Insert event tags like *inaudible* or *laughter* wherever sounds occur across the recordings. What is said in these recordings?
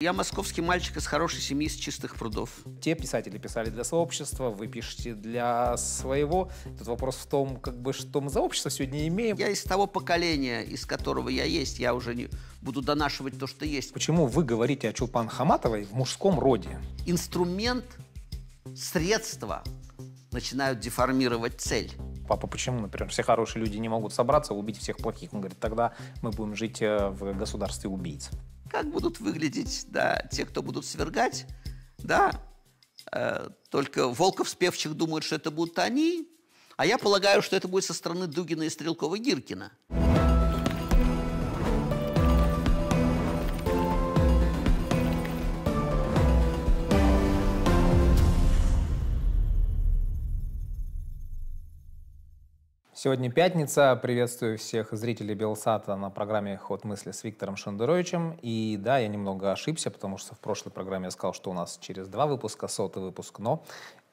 Я московский мальчик из хорошей семьи, из чистых прудов. Те писатели писали для сообщества, вы пишете для своего. Тут вопрос в том, как бы, что мы за общество сегодня имеем. Я из того поколения, из которого я есть, я уже не буду донашивать то, что есть. Почему вы говорите о Чулпан Хаматовой в мужском роде? Инструмент, средства начинают деформировать цель папа, почему, например, все хорошие люди не могут собраться, убить всех плохих? Он говорит, тогда мы будем жить э, в государстве убийц как будут выглядеть да, те, кто будут свергать, да, э, только волков спевчих думают, что это будут они, а я полагаю, что это будет со стороны Дугина и Стрелкова-Гиркина. Сегодня пятница. Приветствую всех зрителей Белсата на программе «Ход мысли» с Виктором Шендеровичем. И да, я немного ошибся, потому что в прошлой программе я сказал, что у нас через два выпуска сотый выпуск, но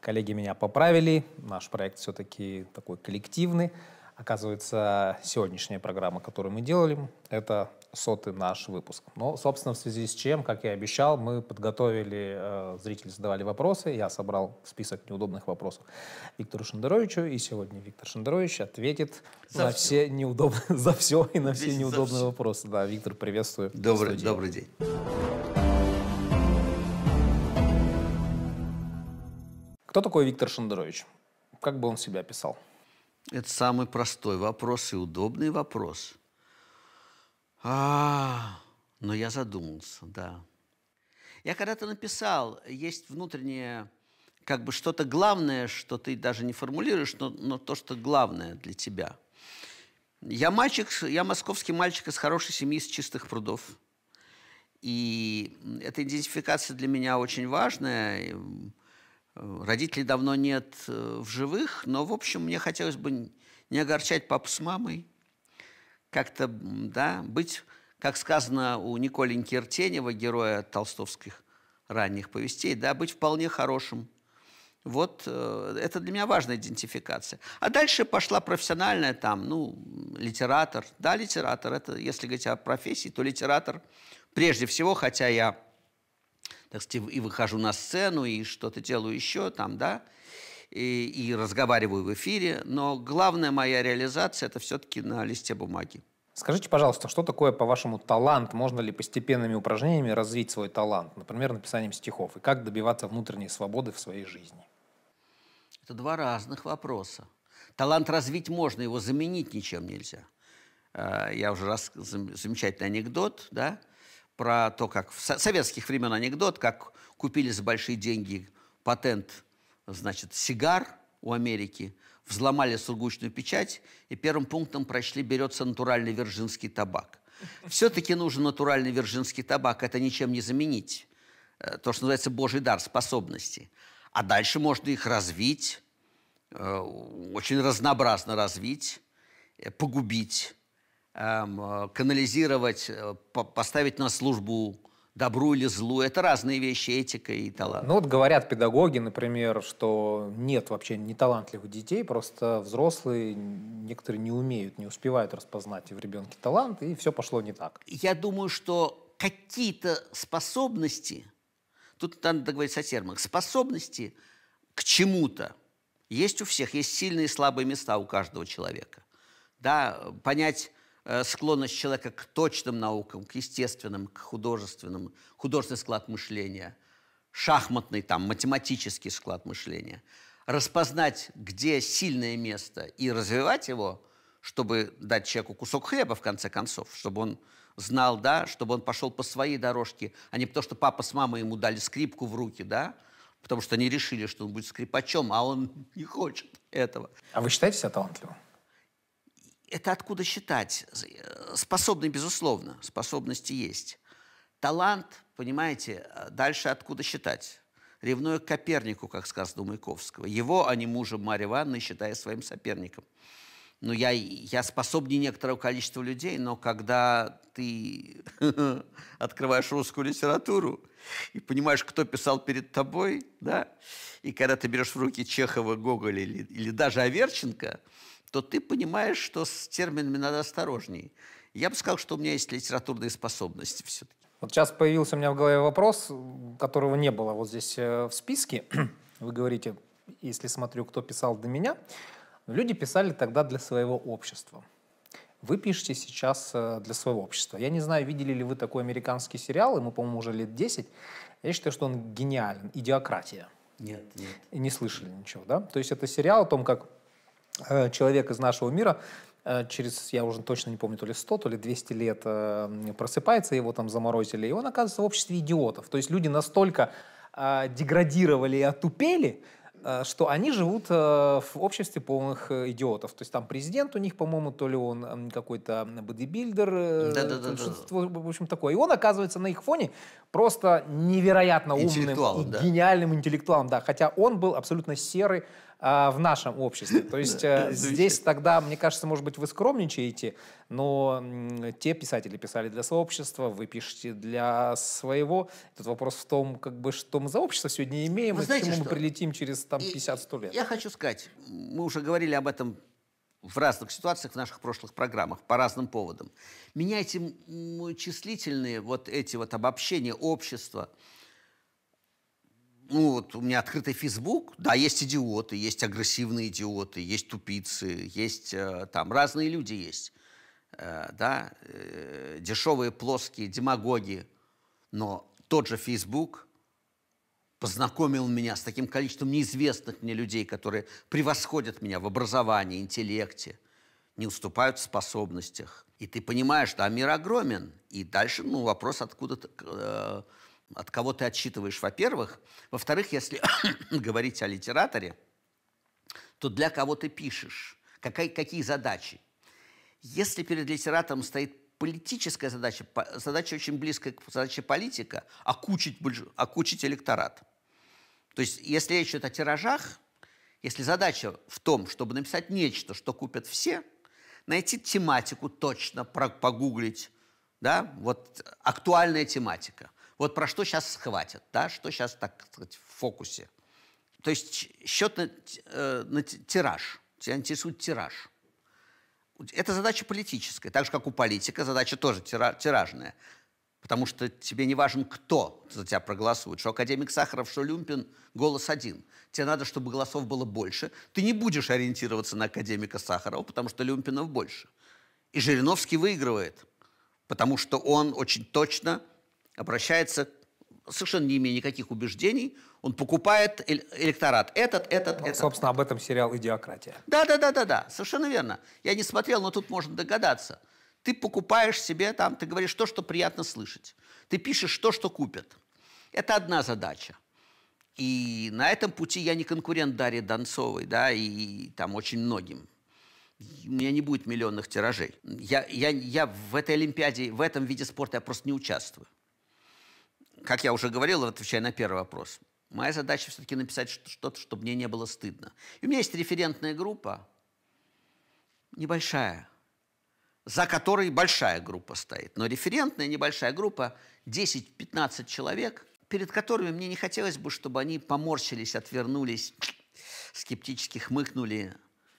коллеги меня поправили. Наш проект все-таки такой коллективный. Оказывается, сегодняшняя программа, которую мы делали, это сотый наш выпуск. Но, собственно, в связи с чем, как я и обещал, мы подготовили, э, зрители задавали вопросы, я собрал список неудобных вопросов Виктору Шендеровичу, и сегодня Виктор Шендерович ответит за на все, все неудобные, *laughs* за все и на все неудобные все. вопросы. Да, Виктор, приветствую. Добрый, добрый день. Кто такой Виктор Шендерович? Как бы он себя описал? Это самый простой вопрос и удобный вопрос – а, но я задумался, да. Я когда-то написал, есть внутреннее, как бы что-то главное, что ты даже не формулируешь, но, но то, что главное для тебя. Я мальчик, я московский мальчик из хорошей семьи, из чистых прудов. И эта идентификация для меня очень важная. Родителей давно нет э, в живых, но, в общем, мне хотелось бы не огорчать папу с мамой – как-то да, быть, как сказано у Николеньки Иртенева, героя толстовских ранних повестей, да, быть вполне хорошим. Вот э, это для меня важная идентификация. А дальше пошла профессиональная там, ну, литератор. Да, литератор. Это, если говорить о профессии, то литератор прежде всего, хотя я, так сказать, и выхожу на сцену, и что-то делаю еще там, да, и, и разговариваю в эфире, но главная моя реализация – это все-таки на листе бумаги. Скажите, пожалуйста, что такое, по-вашему, талант? Можно ли постепенными упражнениями развить свой талант, например, написанием стихов? И как добиваться внутренней свободы в своей жизни? Это два разных вопроса. Талант развить можно, его заменить ничем нельзя. Э, я уже раз замечательный анекдот, да, про то, как в советских времен анекдот, как купили за большие деньги патент значит, сигар у Америки, взломали сургучную печать и первым пунктом прочли «берется натуральный вержинский табак». Все-таки нужен натуральный вержинский табак, это ничем не заменить. Э, то, что называется божий дар, способности. А дальше можно их развить, э, очень разнообразно развить, э, погубить, эм, канализировать, поставить на службу добру или злу. Это разные вещи, этика и талант. Ну вот говорят педагоги, например, что нет вообще неталантливых детей, просто взрослые некоторые не умеют, не успевают распознать в ребенке талант, и все пошло не так. Я думаю, что какие-то способности, тут надо говорить о термах, способности к чему-то есть у всех, есть сильные и слабые места у каждого человека. Да, понять Э, склонность человека к точным наукам, к естественным, к художественным, художественный склад мышления, шахматный, там, математический склад мышления. Распознать, где сильное место, и развивать его, чтобы дать человеку кусок хлеба, в конце концов, чтобы он знал, да, чтобы он пошел по своей дорожке, а не потому, что папа с мамой ему дали скрипку в руки, да, потому что они решили, что он будет скрипачом, а он *laughs* не хочет этого. А вы считаете себя талантливым? это откуда считать? Э, способны, безусловно, способности есть. Талант, понимаете, э, дальше откуда считать? Ревную к Копернику, как сказано у Маяковского. Его, а не мужа Марьи Ивановны, считая своим соперником. Ну, я, я способнее некоторого количества людей, но когда ты *laughs* открываешь русскую литературу и понимаешь, кто писал перед тобой, да, и когда ты берешь в руки Чехова, Гоголя или, или даже Аверченко – то ты понимаешь, что с терминами надо осторожней. Я бы сказал, что у меня есть литературные способности все-таки. Вот сейчас появился у меня в голове вопрос, которого не было вот здесь э, в списке. *clears throat* Вы говорите, если смотрю, кто писал до меня. Люди писали тогда для своего общества. Вы пишете сейчас э, для своего общества. Я не знаю, видели ли вы такой американский сериал, ему, по-моему, уже лет 10. Я считаю, что он гениален. «Идиократия». Нет, нет. И не слышали ничего, да? То есть это сериал о том, как Э, человек из нашего мира э, через, я уже точно не помню, то ли 100, то ли 200 лет э, просыпается, его там заморозили, и он оказывается в обществе идиотов. То есть люди настолько деградировали и отупели, что они живут в обществе полных идиотов. То есть там президент у них, по-моему, то ли он какой-то бодибилдер, в общем, такое. И он оказывается на их фоне просто невероятно умным, и да? гениальным интеллектуалом, да. Хотя он был абсолютно серый, а, в нашем обществе. То есть э, *laughs* здесь тогда, мне кажется, может быть, вы скромничаете, но те писатели писали для сообщества, вы пишете для своего. Этот вопрос в том, как бы, что мы за общество сегодня имеем, и к чему мы прилетим через там, 50-100 лет. Я хочу сказать, мы уже говорили об этом в разных ситуациях в наших прошлых программах по разным поводам. Меня эти числительные вот эти вот обобщения общества, ну вот у меня открытый Facebook, да, есть идиоты, есть агрессивные идиоты, есть тупицы, есть э, там разные люди есть, э, да, э, дешевые плоские демагоги, но тот же Facebook познакомил меня с таким количеством неизвестных мне людей, которые превосходят меня в образовании, интеллекте, не уступают в способностях. И ты понимаешь, да, мир огромен. И дальше, ну, вопрос, откуда ты, э, от кого ты отчитываешь, во-первых. Во-вторых, если *coughs* говорить о литераторе, то для кого ты пишешь, какая, какие задачи. Если перед литератором стоит политическая задача, задача очень близкая к задаче политика, окучить, окучить электорат. То есть, если речь идет о тиражах, если задача в том, чтобы написать нечто, что купят все, найти тематику точно, погуглить, да, вот актуальная тематика. Вот про что сейчас схватят, да, что сейчас, так сказать, в фокусе. То есть счет на, э, на тираж, тебя интересует тираж. Это задача политическая, так же, как у политика задача тоже тира, тиражная. Потому что тебе не важен, кто за тебя проголосует. Что академик Сахаров, что Люмпин, голос один. Тебе надо, чтобы голосов было больше. Ты не будешь ориентироваться на академика Сахарова, потому что Люмпинов больше. И Жириновский выигрывает, потому что он очень точно обращается совершенно не имея никаких убеждений, он покупает электорат. Этот, этот, ну, этот. Собственно, об этом сериал «Идиократия». Да-да-да-да-да, совершенно верно. Я не смотрел, но тут можно догадаться. Ты покупаешь себе там, ты говоришь то, что приятно слышать. Ты пишешь то, что купят. Это одна задача. И на этом пути я не конкурент Дарьи Донцовой, да, и, и там очень многим. У меня не будет миллионных тиражей. Я, я, я в этой Олимпиаде, в этом виде спорта я просто не участвую как я уже говорил, отвечая на первый вопрос, моя задача все-таки написать что-то, чтобы мне не было стыдно. И у меня есть референтная группа, небольшая, за которой большая группа стоит. Но референтная небольшая группа 10-15 человек, перед которыми мне не хотелось бы, чтобы они поморщились, отвернулись, скептически хмыкнули,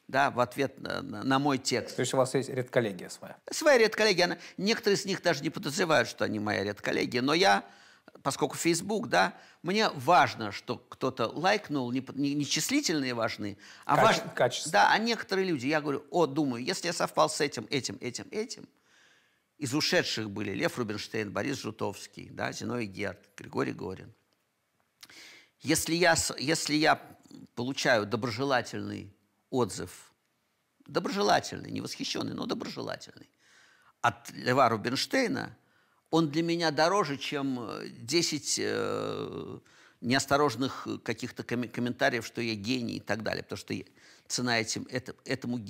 да, в ответ на, на, на мой текст. То есть у вас есть редколлегия своя? Своя редколлегия. Она, некоторые из них даже не подозревают, что они моя редколлегия, но я поскольку Facebook, да, мне важно, что кто-то лайкнул, не, не, не числительные важны, а Каче- качество. Да, а некоторые люди, я говорю, о, думаю, если я совпал с этим, этим, этим, этим, из ушедших были Лев Рубинштейн, Борис Жутовский, да, Зиновий Герд, Григорий Горин. Если я, если я получаю доброжелательный отзыв, доброжелательный, не восхищенный, но доброжелательный, от Льва Рубинштейна – он для меня дороже, чем 10 э, э, неосторожных каких-то ком- комментариев, что я гений и так далее, потому что цена этим, это, этому,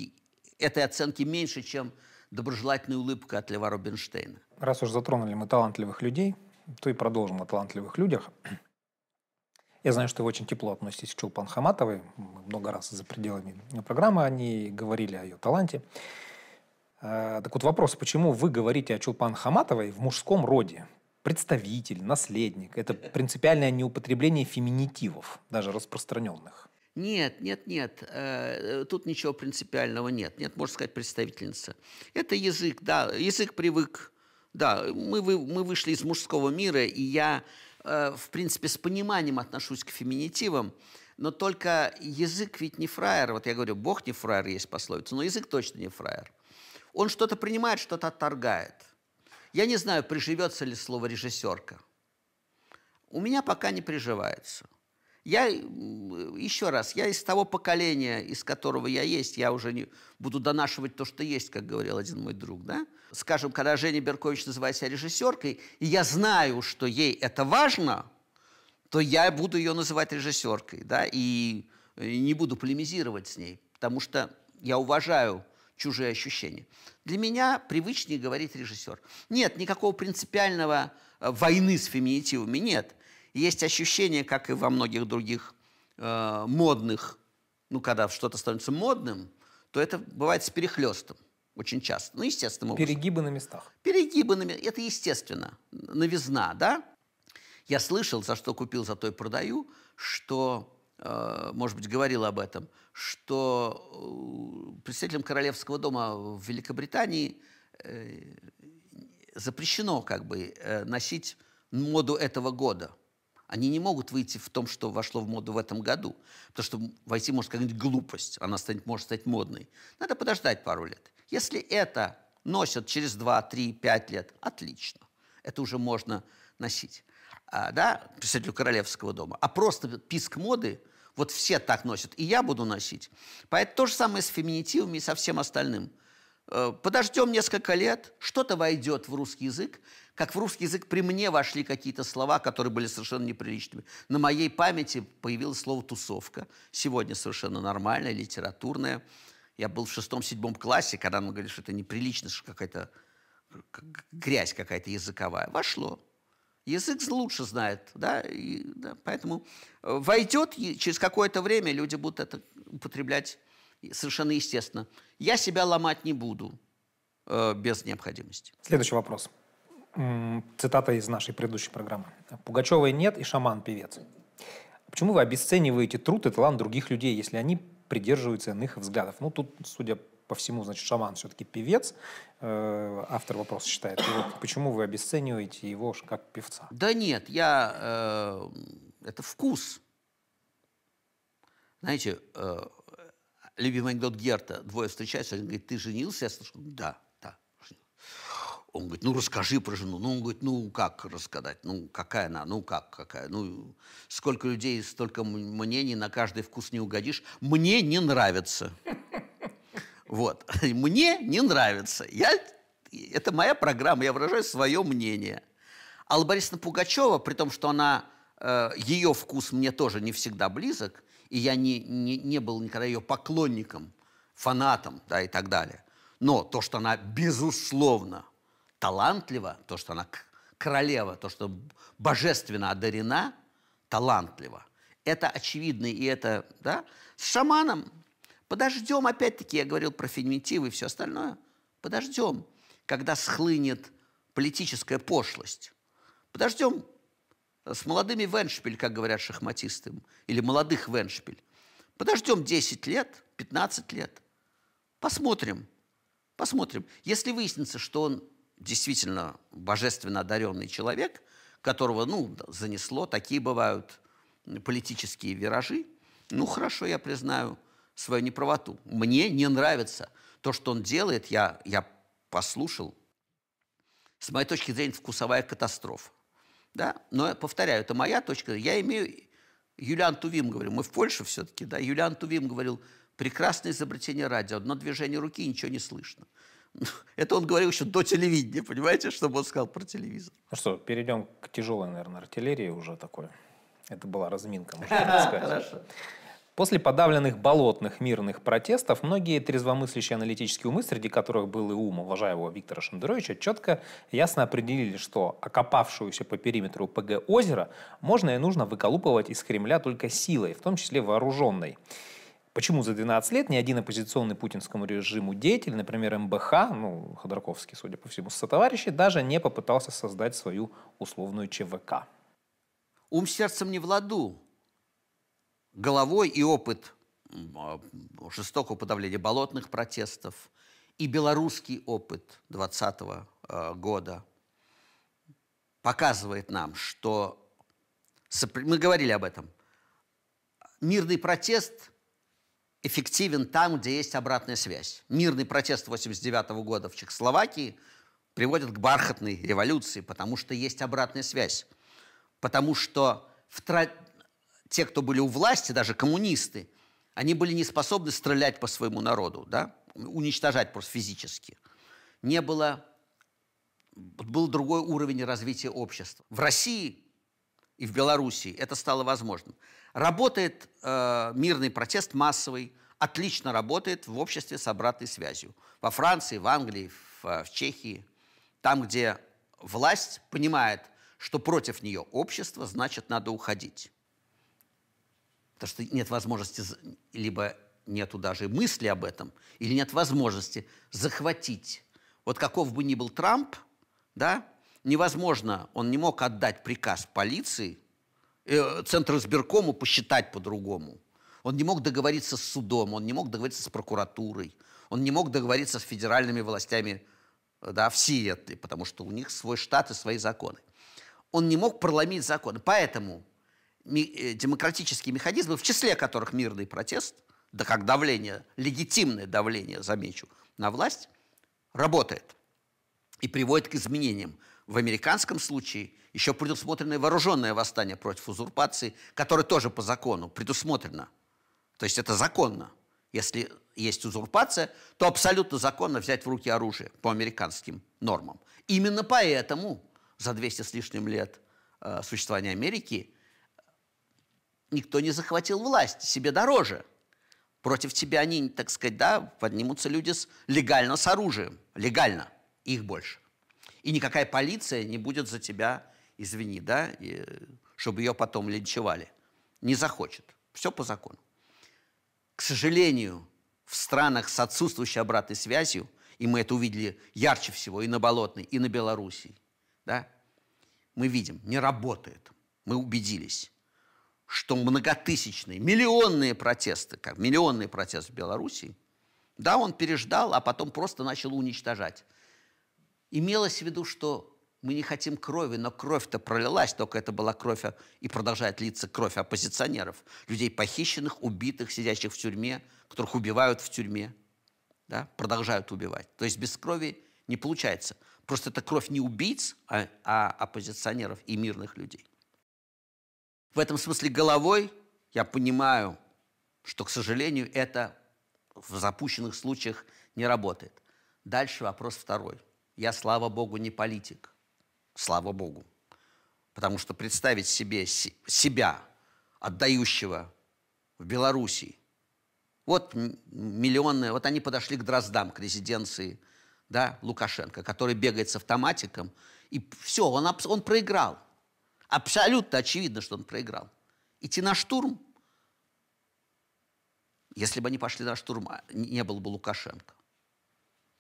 этой оценки меньше, чем доброжелательная улыбка от Лева Рубинштейна. Раз уж затронули мы талантливых людей, то и продолжим о талантливых людях. Я знаю, что вы очень тепло относитесь к Чулпан Хаматовой. Мы много раз за пределами программы они говорили о ее таланте. Э, так вот вопрос, почему вы говорите о Чулпан Хаматовой в мужском роде? Представитель, наследник. Это принципиальное неупотребление феминитивов, даже распространенных. Нет, нет, нет, э, тут ничего принципиального нет. Нет, можно сказать, представительница. Это язык, да, язык привык. Да, мы, мы вышли из мужского мира, и я, э, в принципе, с пониманием отношусь к феминитивам. Но только язык ведь не фраер. Вот я говорю, Бог не фраер, есть пословица, но язык точно не фраер. Он что-то принимает, что-то отторгает. Я не знаю, приживется ли слово «режиссерка». У меня пока не приживается. Я, еще раз, я из того поколения, из которого я есть, я уже не буду донашивать то, что есть, как говорил один мой друг, да? Скажем, когда Женя Беркович называет себя режиссеркой, и я знаю, что ей это важно, то я буду ее называть режиссеркой, да, и э, не буду полемизировать с ней, потому что я уважаю чужие ощущения. Для меня привычнее говорит режиссер. Нет никакого принципиального э, войны с феминитивами, нет. Есть ощущение, как и во многих других э, модных, ну, когда что-то становится модным, то это бывает с перехлестом очень часто. Ну, естественно. Перегибы на местах. Перегибы на местах. Это естественно. Новизна, да? Я слышал, за что купил, за то и продаю, что Э, может быть, говорил об этом, что э, представителям Королевского дома в Великобритании э, запрещено как бы носить моду этого года. Они не могут выйти в том, что вошло в моду в этом году, потому что войти может какая-нибудь глупость, она станет, может стать модной. Надо подождать пару лет. Если это носят через 2, 3, 5 лет, отлично. Это уже можно носить. А, да, представителю королевского дома, а просто писк моды, вот все так носят, и я буду носить. Поэтому то же самое с феминитивами и со всем остальным. Э, подождем несколько лет, что-то войдет в русский язык, как в русский язык при мне вошли какие-то слова, которые были совершенно неприличными. На моей памяти появилось слово «тусовка». Сегодня совершенно нормальное, литературное. Я был в шестом-седьмом классе, когда мы говорили, что это неприлично, что какая-то грязь какая-то языковая. Вошло язык лучше знает, да, и, да, поэтому э, войдет, и через какое-то время люди будут это употреблять совершенно естественно. Я себя ломать не буду э, без необходимости. Следующий вопрос. Цитата из нашей предыдущей программы. «Пугачевой нет и шаман-певец». Почему вы обесцениваете труд и талант других людей, если они придерживаются иных взглядов? Ну, тут, судя по всему, значит, шаман все-таки певец. Э, автор вопроса считает. вот почему вы обесцениваете его как певца? Да нет, я... Э, это вкус. Знаете, э, любимый анекдот Герта. Двое встречаются, он говорит, ты женился? Я слышу, да, да. Он говорит, ну расскажи про жену. Ну, он говорит, ну как рассказать? Ну какая она? Ну как, какая? Ну сколько людей, столько мнений, на каждый вкус не угодишь. Мне не нравится. Вот. *laughs* Мне не нравится. Я, это моя программа, я выражаю свое мнение. Алла Борисовна Пугачева, при том, что она, э, ее вкус мне тоже не всегда близок, и я не, не, не был никогда ее поклонником, фанатом да, и так далее. Но то, что она, безусловно, талантлива, то, что она королева, то, что божественно одарена, талантлива. Это очевидно, и это, да, с шаманом Подождем, опять-таки, я говорил про феминитивы и все остальное. Подождем, когда схлынет политическая пошлость. Подождем с молодыми веншпиль, как говорят шахматисты, или молодых веншпиль. Подождем 10 лет, 15 лет. Посмотрим. Посмотрим. Если выяснится, что он действительно божественно одаренный человек, которого, ну, занесло, такие бывают политические виражи, ну, хорошо, я признаю – свою неправоту. Мне не нравится то, что он делает, я, я послушал. С моей точки зрения, вкусовая катастрофа. Да? Но, повторяю, это моя точка. Я имею... Юлиан Тувим говорил, мы в Польше все-таки, да, Юлиан Тувим говорил, прекрасное изобретение радио, одно движение руки, ничего не слышно. *laughs* Это он говорил еще до телевидения, понимаете, чтобы он сказал про телевизор. Ну что, перейдем к тяжелой, наверное, артиллерии уже такой. Это была разминка, можно сказать. *laughs* Хорошо. После подавленных болотных мирных протестов многие трезвомыслящие аналитические умы, среди которых был и ум уважаемого Виктора Шендеровича, четко ясно определили, что окопавшуюся по периметру ПГ озера можно и нужно выколупывать из Кремля только силой, в том числе вооруженной. Почему за 12 лет ни один оппозиционный путинскому режиму деятель, например, МБХ, ну, Ходорковский, судя по всему, сотоварищи, даже не попытался создать свою условную ЧВК? Ум сердцем не в ладу головой и опыт а, жестокого подавления болотных протестов, и белорусский опыт 20 -го а, года показывает нам, что мы говорили об этом. Мирный протест эффективен там, где есть обратная связь. Мирный протест 89 -го года в Чехословакии приводит к бархатной революции, потому что есть обратная связь. Потому что в, тра те, кто были у власти, даже коммунисты, они были не способны стрелять по своему народу, да? уничтожать просто физически. Не было, был другой уровень развития общества. В России и в Белоруссии это стало возможным. Работает э, мирный протест массовый, отлично работает в обществе с обратной связью. Во Франции, в Англии, в, э, в Чехии, там, где власть понимает, что против нее общество, значит, надо уходить. Потому что нет возможности, либо нету даже мысли об этом, или нет возможности захватить. Вот каков бы ни был Трамп, да, невозможно, он не мог отдать приказ полиции, э, Центру сберкому посчитать по-другому. Он не мог договориться с судом, он не мог договориться с прокуратурой, он не мог договориться с федеральными властями да, в Сиэтле, потому что у них свой штат и свои законы. Он не мог проломить законы. Поэтому Э, демократические механизмы, в числе которых мирный протест, да как давление, легитимное давление, замечу, на власть, работает и приводит к изменениям. В американском случае еще предусмотрено вооруженное восстание против узурпации, которое тоже по закону предусмотрено. То есть это законно. Если есть узурпация, то абсолютно законно взять в руки оружие по американским нормам. Именно поэтому за 200 с лишним лет э, существования Америки – никто не захватил власть, себе дороже. Против тебя они, так сказать, да, поднимутся люди с, легально с оружием. Легально. Их больше. И никакая полиция не будет за тебя, извини, да, и, чтобы ее потом линчевали. Не захочет. Все по закону. К сожалению, в странах с отсутствующей обратной связью, и мы это увидели ярче всего и на Болотной, и на Белоруссии, да, мы видим, не работает. Мы убедились что многотысячные, миллионные протесты, как миллионный протест в Белоруссии, да, он переждал, а потом просто начал уничтожать. Имелось в виду, что мы не хотим крови, но кровь-то пролилась, только это была кровь, а, и продолжает литься кровь оппозиционеров, людей похищенных, убитых, сидящих в тюрьме, которых убивают в тюрьме, да, продолжают убивать. То есть без крови не получается. Просто это кровь не убийц, а, а оппозиционеров и мирных людей. В этом смысле головой я понимаю, что, к сожалению, это в запущенных случаях не работает. Дальше вопрос второй. Я, слава богу, не политик. Слава богу. Потому что представить себе себя, отдающего в Белоруссии, вот миллионные, вот они подошли к Дроздам, к резиденции да, Лукашенко, который бегает с автоматиком, и все, он, он проиграл. Абсолютно очевидно, что он проиграл. Идти на штурм, если бы они пошли на штурм, а не было бы Лукашенко.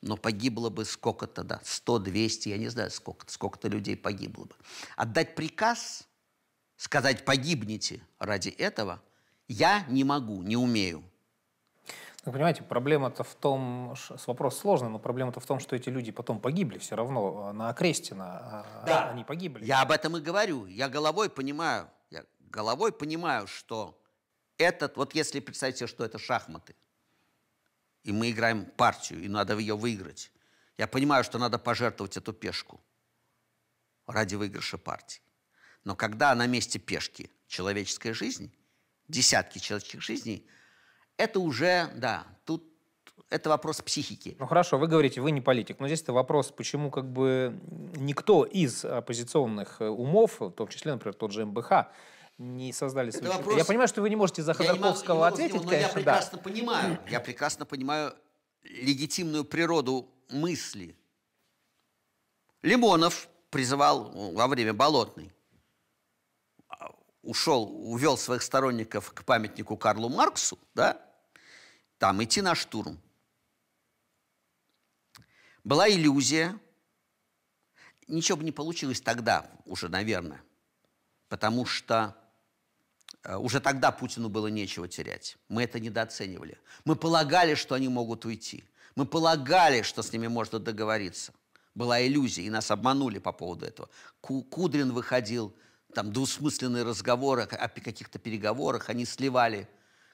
Но погибло бы сколько-то, да, 100, 200, я не знаю, сколько-то, сколько-то людей погибло бы. Отдать приказ, сказать «погибните ради этого» я не могу, не умею – ну, понимаете, проблема-то в том, с вопрос сложный, но проблема-то в том, что эти люди потом погибли все равно э, на Окрестина. А, да. Они погибли. Я об этом и говорю. Я головой понимаю, я головой понимаю, что этот, вот если представить себе, что это шахматы, и мы играем партию, и надо ее выиграть. Я понимаю, что надо пожертвовать эту пешку ради выигрыша партии. Но когда на месте пешки человеческая жизнь, десятки человеческих жизней – это уже, да, тут это вопрос психики. Ну хорошо, вы говорите, вы не политик, но здесь-то вопрос, почему как бы никто из оппозиционных э, умов, в том числе, например, тот же МБХ, не создали свои вопрос... Я понимаю, что вы не можете за Ходорковского могу, ответить, него, конечно, я прекрасно да. понимаю, я прекрасно понимаю легитимную природу мысли. Лимонов призывал во время Болотной, а, ушел, увел своих сторонников к памятнику Карлу Марксу, да, там идти на штурм. Была иллюзия, ничего бы не получилось тогда уже, наверное, потому что э, уже тогда Путину было нечего терять. Мы это недооценивали. Мы полагали, что они могут уйти. Мы полагали, что с ними можно договориться. Была иллюзия, и нас обманули по поводу этого. Кудрин выходил, там двусмысленные разговоры о каких-то переговорах, они сливали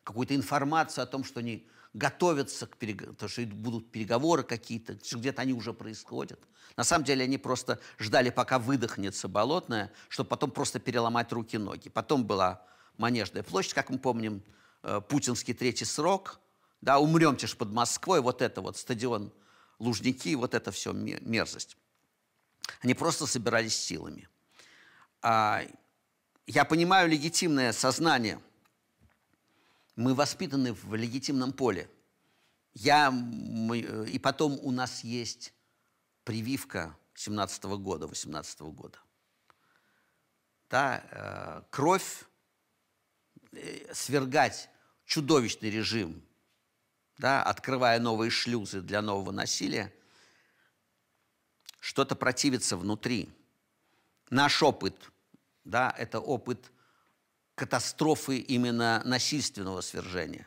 какую-то информацию о том, что они готовятся к переговорам, то что будут переговоры какие-то, где-то они уже происходят. На самом деле они просто ждали, пока выдохнется болотная, чтобы потом просто переломать руки-ноги. и Потом была Манежная площадь, как мы помним, э, путинский третий срок, да, умремте ж под Москвой, вот это вот стадион Лужники, вот это все мерзость. Они просто собирались силами. А, я понимаю легитимное сознание – мы воспитаны в легитимном поле. Я, мы, э, и потом у нас есть прививка 17 -го года, 18 -го года. Да, э, кровь, э, свергать чудовищный режим, да, открывая новые шлюзы для нового насилия, что-то противится внутри. Наш опыт, да, это опыт катастрофы именно насильственного свержения.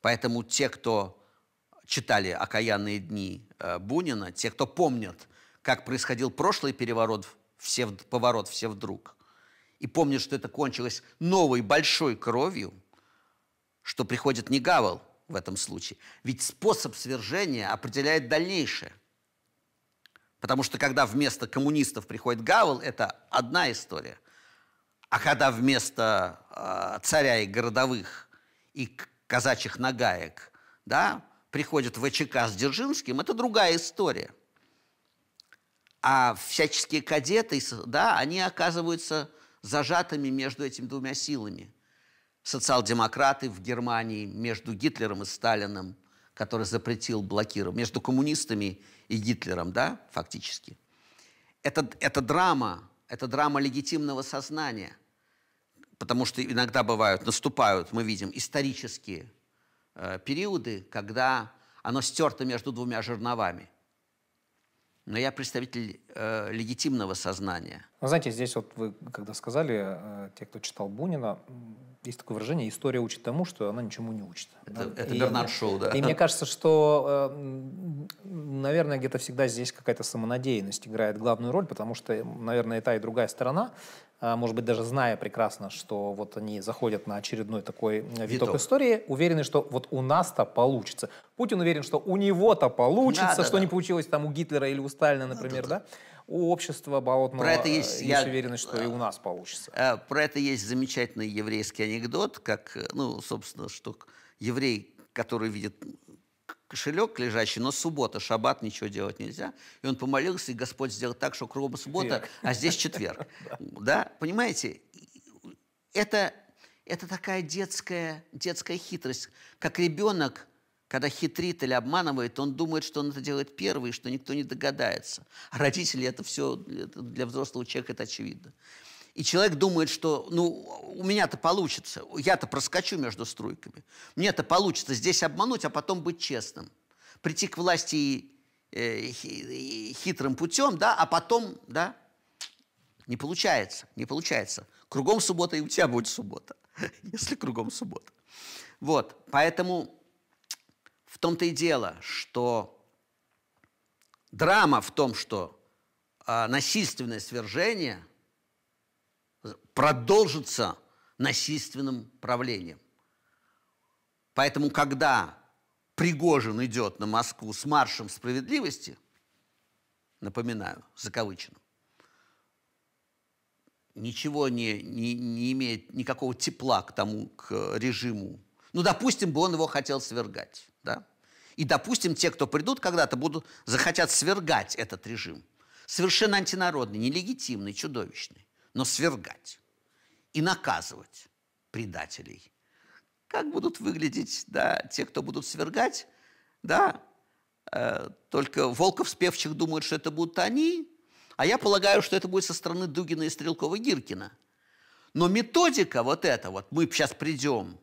Поэтому те, кто читали «Окаянные дни» э, Бунина, те, кто помнят, как происходил прошлый переворот, все, поворот «Все вдруг», и помнят, что это кончилось новой большой кровью, что приходит не Гавел в этом случае. Ведь способ свержения определяет дальнейшее. Потому что когда вместо коммунистов приходит Гавел, это одна история. А когда вместо э, царя и городовых и казачьих нагаек да, приходит ВЧК с Дзержинским, это другая история. А всяческие кадеты, да, они оказываются зажатыми между этими двумя силами. Социал-демократы в Германии между Гитлером и Сталиным, который запретил блокировать, между коммунистами и Гитлером, да, фактически. Это, это драма, это драма легитимного сознания – потому что иногда бывают, наступают, мы видим, исторические э, периоды, когда оно стерто между двумя жерновами. Но я представитель э, легитимного сознания. Ну, знаете, здесь вот вы, когда сказали, э, те, кто читал Бунина, есть такое выражение «история учит тому, что она ничему не учит». Это, да? это Бернард Шоу, да. И мне кажется, что, э, наверное, где-то всегда здесь какая-то самонадеянность играет главную роль, потому что, наверное, и та, и другая сторона а, может быть, даже зная прекрасно, что вот они заходят на очередной такой э, виток, виток. истории, уверены, что вот у нас-то получится. Путин уверен, что у него-то получится, да, да, что да. не получилось там у Гитлера или у Сталина, ну, например, ну, да? да? У общества Болотного Про это есть, есть э, я, уверенность, что и у э, нас получится. Про это есть замечательный еврейский анекдот, как, ну, собственно, что еврей, который видит кошелек лежащий, но суббота, шаббат, ничего делать нельзя. И он помолился, и Господь сделал так, что кругом суббота, четверг. а здесь четверг. *laughs* Да, понимаете? Это, это такая детская, детская хитрость. Как ребенок, когда хитрит или обманывает, он думает, что он это делает первый, что никто не догадается. А родители это все, для взрослого человека это очевидно. И человек думает, что ну, у меня-то получится, я-то проскочу между струйками, мне-то получится здесь обмануть, а потом быть честным, прийти к власти и, э, хитрым путем, да, а потом, да, не получается, не получается. Кругом суббота, и у тебя будет суббота, *laughs* если кругом суббота. Вот, поэтому в том-то и дело, что драма в том, что э, насильственное свержение – продолжится насильственным правлением. Поэтому, когда Пригожин идет на Москву с маршем справедливости, напоминаю, закавычено, ничего не, не, не имеет никакого тепла к тому, к режиму. Ну, допустим, бы он его хотел свергать, да? И, допустим, те, кто придут когда-то, будут, захотят свергать этот режим. Совершенно антинародный, нелегитимный, чудовищный но свергать и наказывать предателей. Как будут выглядеть да, те, кто будут свергать? Да, э, только Волков с Певчих думают, что это будут они, а я полагаю, что это будет со стороны Дугина и Стрелкова-Гиркина. Но методика вот эта, вот мы сейчас придем,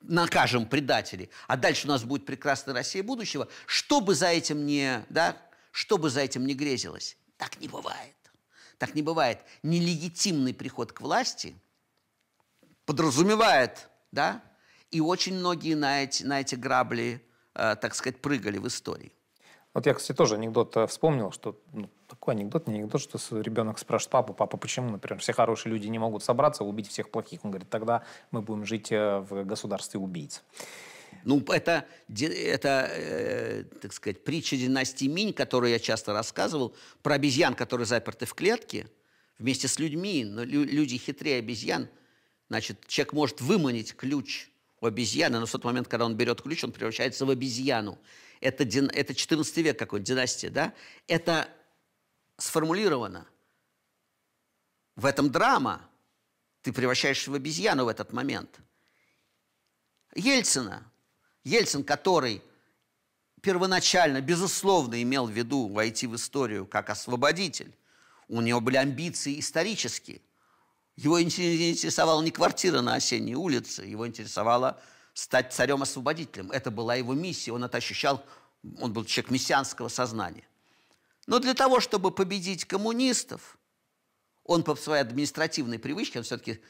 накажем предателей, а дальше у нас будет прекрасная Россия будущего, что бы за этим не, да, что бы за этим не грезилось, так не бывает. Так не бывает. Нелегитимный приход к власти подразумевает, да, и очень многие на эти, на эти грабли, э, так сказать, прыгали в истории. Вот я, кстати, тоже анекдот э, вспомнил, что ну, такой анекдот, не анекдот, что ребенок спрашивает папу, папа, почему, например, все хорошие люди не могут собраться, убить всех плохих? Он говорит, тогда мы будем жить э, в государстве убийц. Ну, это, это э, так сказать, притча династии Минь, которую я часто рассказывал, про обезьян, которые заперты в клетке вместе с людьми, но лю люди хитрее обезьян. Значит, человек может выманить ключ у обезьяны, но в тот момент, когда он берет ключ, он превращается в обезьяну. Это, это 14 век какой-нибудь, династия, да? Это сформулировано. В этом драма. Ты превращаешься в обезьяну в этот момент. Ельцина Ельцин, который первоначально, безусловно, имел в виду войти в историю как освободитель, у него были амбиции исторические. Его интересовала не квартира на осенней улице, его интересовало стать царем-освободителем. Это была его миссия, он это ощущал, он был человек мессианского сознания. Но для того, чтобы победить коммунистов, он по своей административной привычке, он все-таки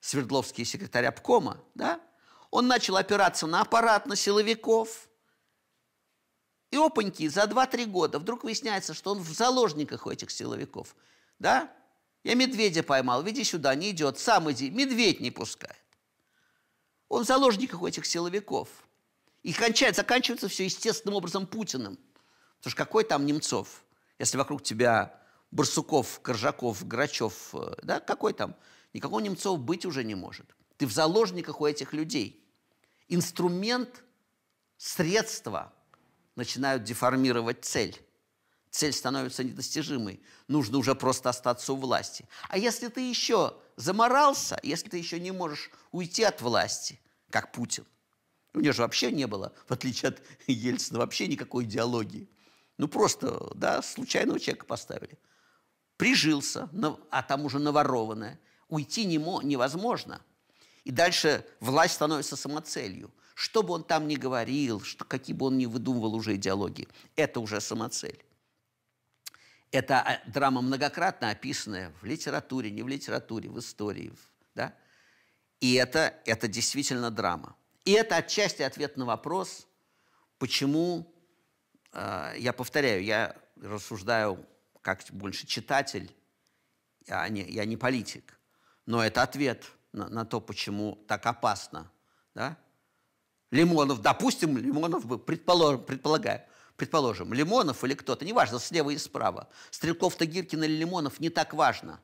Свердловский секретарь обкома, да, он начал опираться на аппарат, на силовиков. И опаньки, за 2-3 года вдруг выясняется, что он в заложниках у этих силовиков. Да? Я медведя поймал, веди сюда, не идет, сам иди, медведь не пускает. Он в заложниках у этих силовиков. И кончает, заканчивается все естественным образом Путиным. Потому что какой там Немцов, если вокруг тебя Барсуков, Коржаков, Грачев, э, да, какой там? Никакого Немцов быть уже не может. Ты в заложниках у этих людей. Инструмент, средства начинают деформировать цель. Цель становится недостижимой. Нужно уже просто остаться у власти. А если ты еще заморался, если ты еще не можешь уйти от власти, как Путин, у него же вообще не было, в отличие от *laughs* Ельцина, вообще никакой идеологии. Ну, просто, да, случайного человека поставили. Прижился, а там уже наворованное. Уйти невозможно. И дальше власть становится самоцелью. Что бы он там ни говорил, что, какие бы он ни выдумывал уже идеологии, это уже самоцель. Это а, драма многократно описанная в литературе, не в литературе, в истории. Да? И это, это действительно драма. И это отчасти ответ на вопрос, почему, э, я повторяю, я рассуждаю как больше читатель, я а не, я не политик, но это ответ – на, на то, почему так опасно. Да? Лимонов, допустим, Лимонов, предположим, предполагаю, предположим, Лимонов или кто-то, неважно, слева и справа, Стрелков, Тагиркин или Лимонов не так важно,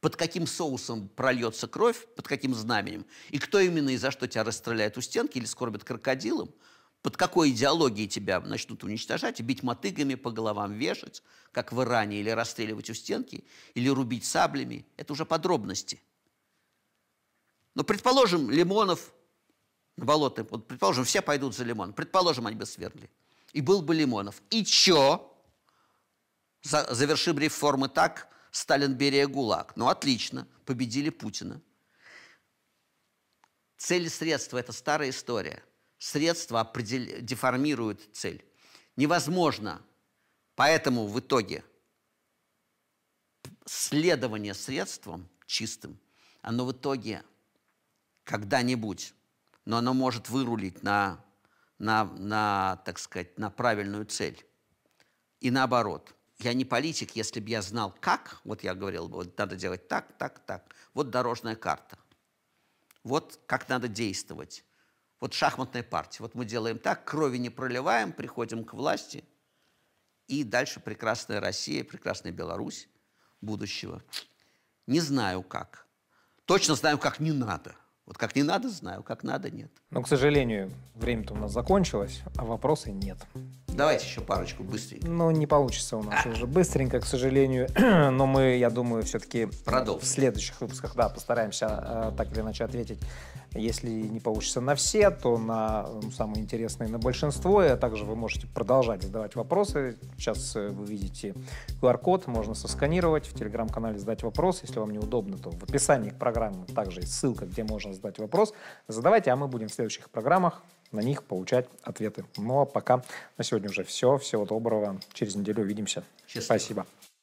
под каким соусом прольется кровь, под каким знаменем, и кто именно и за что тебя расстреляет у стенки или скорбит крокодилом, под какой идеологией тебя начнут уничтожать, бить мотыгами по головам, вешать, как в Иране, или расстреливать у стенки, или рубить саблями, это уже подробности – но ну, предположим, Лимонов, Болотный, вот предположим, все пойдут за Лимон. Предположим, они бы сверли. И был бы Лимонов. И чё? За, завершим реформы так, Сталин, Берия, ГУЛАГ. Ну, отлично, победили Путина. Цель и средства – это старая история. Средства определ... деформируют цель. Невозможно. Поэтому в итоге следование средствам чистым, оно в итоге когда-нибудь, но оно может вырулить на, на, на, так сказать, на правильную цель. И наоборот. Я не политик, если бы я знал как, вот я говорил бы, вот надо делать так, так, так. Вот дорожная карта. Вот как надо действовать. Вот шахматная партия. Вот мы делаем так, крови не проливаем, приходим к власти. И дальше прекрасная Россия, прекрасная Беларусь будущего. Не знаю как. Точно знаю, как не надо – вот как не надо, знаю, как надо, нет. Но, к сожалению, время-то у нас закончилось, а вопросы нет. Давайте еще парочку быстренько. Ну, не получится у нас а. уже быстренько, к сожалению. *clears throat* Но мы, я думаю, все-таки продолжим в следующих выпусках да, постараемся э, так или иначе ответить. Если не получится на все, то на ну, самые интересные на большинство. А также вы можете продолжать задавать вопросы. Сейчас э, вы видите QR-код, можно сосканировать, в телеграм-канале задать вопрос. Если вам неудобно, то в описании к программе также есть ссылка, где можно задать вопрос. Задавайте, а мы будем в следующих программах на них получать ответы. Ну а пока на сегодня уже все. Всего доброго. Через неделю увидимся. Счастливо. Спасибо.